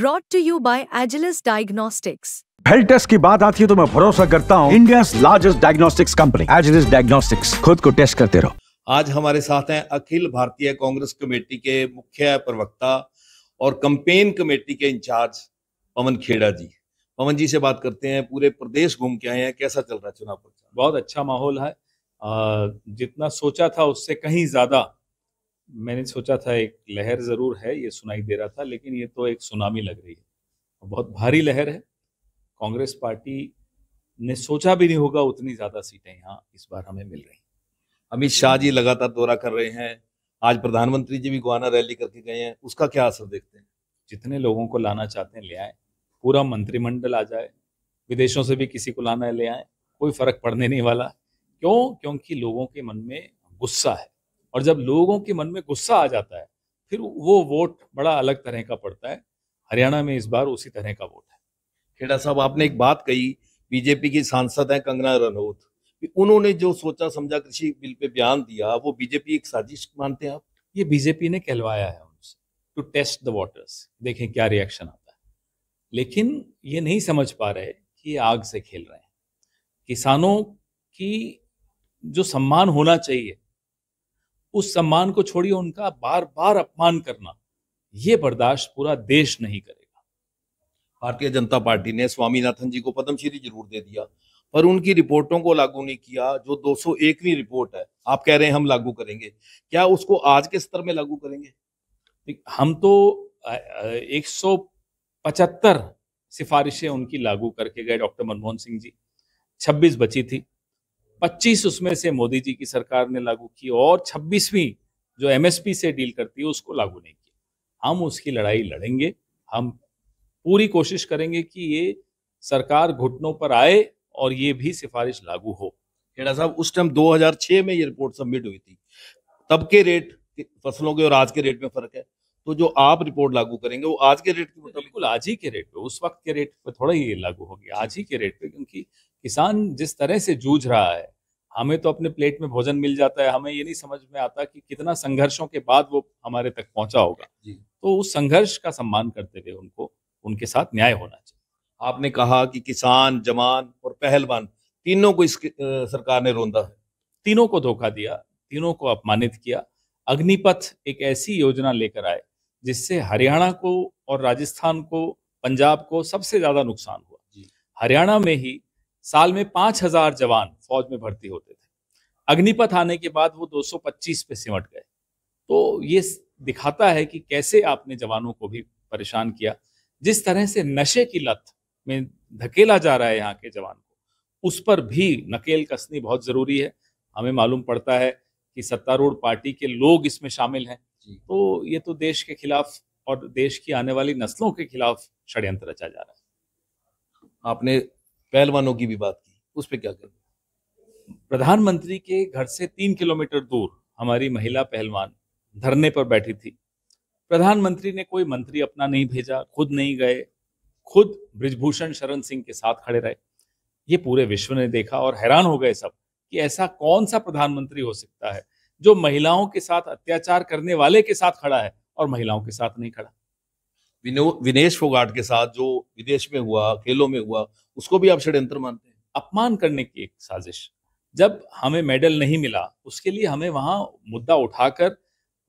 broad to you by Agilus diagnostics health test की बात आती है तो मैं भरोसा करता हूँ India largest diagnostics company Agilus diagnostics खुद को टेस्ट करते रहो आज हमारे साथ हैं अखिल भारतीय कांग्रेस कमेटी के मुख्य प्रवक्ता और कंपेन कमेटी के इंचार्ज पवन खेड़ा जी पवन जी से बात करते हैं पूरे प्रदेश घूम के आए हैं कैसा चल रहा है चुनाव प्रचार बहुत अच्छा माहौल है जितना सोचा था उससे कहीं ज्यादा मैंने सोचा था एक लहर ज़रूर है ये सुनाई दे रहा था लेकिन ये तो एक सुनामी लग रही है बहुत भारी लहर है कांग्रेस पार्टी ने सोचा भी नहीं होगा उतनी ज़्यादा सीटें यहाँ इस बार हमें मिल रही अमित शाह जी लगातार दौरा कर रहे हैं आज प्रधानमंत्री जी भी गुआना रैली करके गए हैं उसका क्या असर देखते हैं जितने लोगों को लाना चाहते हैं ले आए पूरा मंत्रिमंडल आ जाए विदेशों से भी किसी को लाना है ले आए कोई फर्क पड़ने नहीं वाला क्यों क्योंकि लोगों के मन में गुस्सा है और जब लोगों के मन में गुस्सा आ जाता है फिर वो वोट बड़ा अलग तरह का पड़ता है हरियाणा में इस बार उसी तरह का वोट है खेड़ा साहब आपने एक बात कही बीजेपी की सांसद हैं कंगना रनौत उन्होंने जो सोचा समझा कृषि बिल पे बयान दिया वो बीजेपी एक साजिश मानते हैं आप ये बीजेपी ने कहलवाया है उनसे टू टेस्ट द वाटर्स देखें क्या रिएक्शन आता है लेकिन ये नहीं समझ पा रहे कि ये आग से खेल रहे हैं किसानों की जो सम्मान होना चाहिए उस सम्मान को छोड़िए उनका बार बार अपमान करना यह बर्दाश्त पूरा देश नहीं करेगा भारतीय जनता पार्टी ने स्वामीनाथन जी को पद्मश्री जरूर दे दिया पर उनकी रिपोर्टों को लागू नहीं किया जो 201वीं रिपोर्ट है आप कह रहे हैं हम लागू करेंगे क्या उसको आज के स्तर में लागू करेंगे हम तो एक सौ पचहत्तर सिफारिशें उनकी लागू करके गए डॉक्टर मनमोहन सिंह जी 26 बची थी 25 उसमें से मोदी जी की सरकार ने लागू की और 26वीं जो एमएसपी से डील करती है उसको लागू नहीं किया हम उसकी लड़ाई लड़ेंगे हम पूरी कोशिश करेंगे कि ये सरकार घुटनों पर आए और ये भी सिफारिश लागू हो खेड़ा साहब उस टाइम 2006 में ये रिपोर्ट सबमिट हुई थी तब के रेट फसलों के और आज के रेट में फर्क है तो जो आप रिपोर्ट लागू करेंगे वो आज के रेट के मुताबिक बिल्कुल आज ही के रेट पे उस वक्त के रेट पे थोड़ा ही लागू होगी आज ही के रेट पे क्योंकि किसान जिस तरह से जूझ रहा है हमें तो अपने प्लेट में भोजन मिल जाता है हमें ये नहीं समझ में आता कि कितना संघर्षों के बाद वो हमारे तक पहुंचा होगा तो उस संघर्ष का सम्मान करते हुए उनको उनके साथ न्याय होना चाहिए आपने कहा कि किसान जवान और पहलवान तीनों को इस सरकार ने रोंदा है तीनों को धोखा दिया तीनों को अपमानित किया अग्निपथ एक ऐसी योजना लेकर आए जिससे हरियाणा को और राजस्थान को पंजाब को सबसे ज्यादा नुकसान हुआ हरियाणा में ही साल में पांच हजार जवान फौज में भर्ती होते थे अग्निपथ आने के बाद वो 225 पे सिमट गए तो ये दिखाता है कि कैसे आपने जवानों को भी परेशान किया जिस तरह से नशे की लत में धकेला जा रहा है यहाँ के जवान को उस पर भी नकेल कसनी बहुत जरूरी है हमें मालूम पड़ता है कि सत्तारूढ़ पार्टी के लोग इसमें शामिल हैं तो ये तो देश के खिलाफ और देश की आने वाली नस्लों के खिलाफ षड्यंत्र रचा जा रहा है आपने पहलवानों की भी बात की उस पर क्या कर प्रधानमंत्री के घर से तीन किलोमीटर दूर हमारी महिला पहलवान धरने पर बैठी थी प्रधानमंत्री ने कोई मंत्री अपना नहीं भेजा खुद नहीं गए खुद ब्रिजभूषण शरण सिंह के साथ खड़े रहे ये पूरे विश्व ने देखा और हैरान हो गए सब कि ऐसा कौन सा प्रधानमंत्री हो सकता है जो महिलाओं के साथ अत्याचार करने वाले के साथ खड़ा है और महिलाओं के साथ नहीं खड़ा विनेश फोगाट के साथ जो विदेश में हुआ खेलों में हुआ उसको भी आप षड्यंत्र मानते हैं अपमान करने की एक साजिश जब हमें मेडल नहीं मिला उसके लिए हमें वहां मुद्दा उठाकर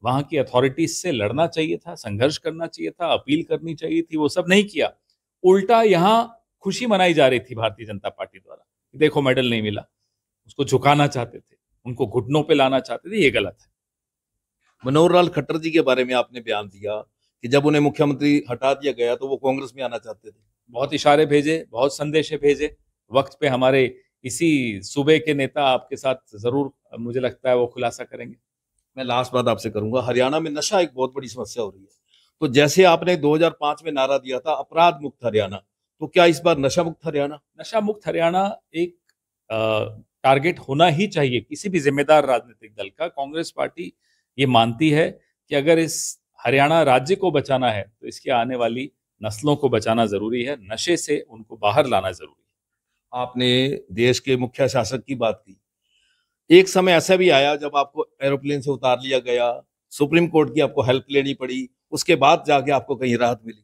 वहां की अथॉरिटीज से लड़ना चाहिए था संघर्ष करना चाहिए था अपील करनी चाहिए थी वो सब नहीं किया उल्टा यहाँ खुशी मनाई जा रही थी भारतीय जनता पार्टी द्वारा देखो मेडल नहीं मिला उसको झुकाना चाहते थे उनको घुटनों पे लाना चाहते थे ये गलत है मनोहर लाल खट्टर जी के बारे में आपने बयान दिया कि जब उन्हें मुख्यमंत्री हटा दिया गया तो वो कांग्रेस में आना चाहते थे बहुत इशारे भेजे बहुत संदेशे भेजे वक्त पे हमारे इसी सूबे के नेता आपके साथ जरूर मुझे लगता है वो खुलासा करेंगे मैं लास्ट बात आपसे करूंगा हरियाणा में नशा एक बहुत बड़ी समस्या हो रही है तो जैसे आपने 2005 में नारा दिया था अपराध मुक्त हरियाणा तो क्या इस बार नशा मुक्त हरियाणा नशा मुक्त हरियाणा एक टारगेट होना ही चाहिए किसी भी जिम्मेदार राजनीतिक दल का कांग्रेस पार्टी ये मानती है कि अगर इस हरियाणा राज्य को बचाना है तो इसके आने वाली नस्लों को बचाना जरूरी है नशे से उनको बाहर लाना जरूरी है आपने देश के मुख्य शासक की बात की एक समय ऐसा भी आया जब आपको एरोप्लेन से उतार लिया गया सुप्रीम कोर्ट की आपको हेल्प लेनी पड़ी उसके बाद जाके आपको कहीं राहत मिली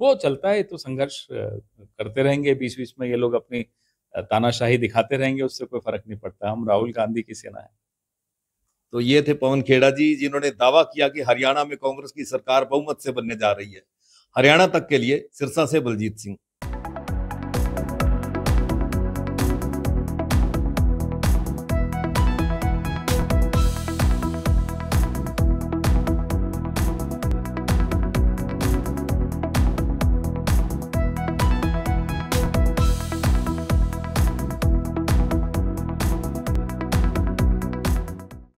वो चलता है तो संघर्ष करते रहेंगे बीच बीच में ये लोग अपनी तानाशाही दिखाते रहेंगे उससे कोई फर्क नहीं पड़ता हम राहुल गांधी की सेना है तो ये थे पवन खेड़ा जी जिन्होंने दावा किया कि हरियाणा में कांग्रेस की सरकार बहुमत से बनने जा रही है हरियाणा तक के लिए सिरसा से बलजीत सिंह